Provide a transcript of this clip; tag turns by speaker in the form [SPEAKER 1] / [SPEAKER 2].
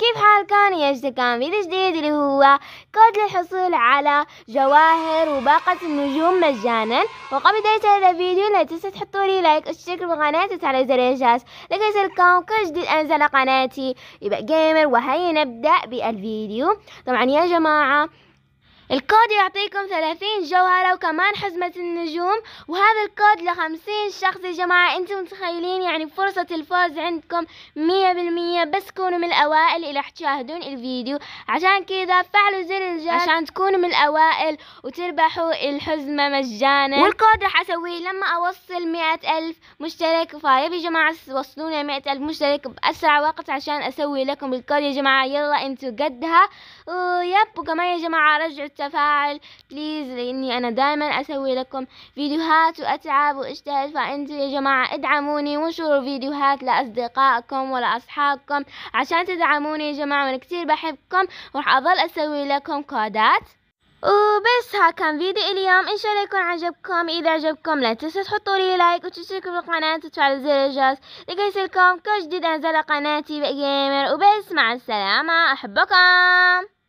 [SPEAKER 1] كيف حالكم يا اصدقاء فيديو جديد اللي هو كود للحصول على جواهر وباقة النجوم مجانا وقبل بداية هذا الفيديو لا تنسوا تحطوا لي لايك واشتركوا بالقناة وتفعلوا زر الجرس لكي يصلكم كل جديد انزل قناتي يبقى جيمر وهيا نبدأ بالفيديو طبعا يا جماعة الكود يعطيكم ثلاثين جوهرة وكمان حزمة النجوم وهذا الكود لخمسين شخص يا جماعة انتم متخيلين يعني فرصة الفوز عندكم مية بالمية بس كونوا من الأوائل اللي راح تشاهدون الفيديو عشان كذا فعلوا زر الجرس عشان تكونوا من الأوائل وتربحوا الحزمة مجانا والكود راح أسويه لما أوصل مئة ألف مشترك فيا جماعة وصلونا مئة ألف مشترك بأسرع وقت عشان أسوي لكم الكود يا جماعة يلا انتوا قدها ويب وكمان يا جماعة رجعوا التفاعل بليز لأني أنا دائما أسوي لكم فيديوهات وأتعب وأجتهد فأنتوا يا جماعة ادعموني وانشروا فيديوهات لأصدقائكم ولأصحابكم لكم عشان تدعموني يا جماعة وأنا كتير بحبكم وراح أظل أسوي لكم كودات وبس ها كان فيديو اليوم ان شاء الله يكون عجبكم اذا عجبكم لا تنسوا تحطوا لي لايك وتشتركوا في القناة وتفعلوا زر الجرس لكي يصلكم كل جديد انزل قناتي بقى وبس مع السلامة احبكم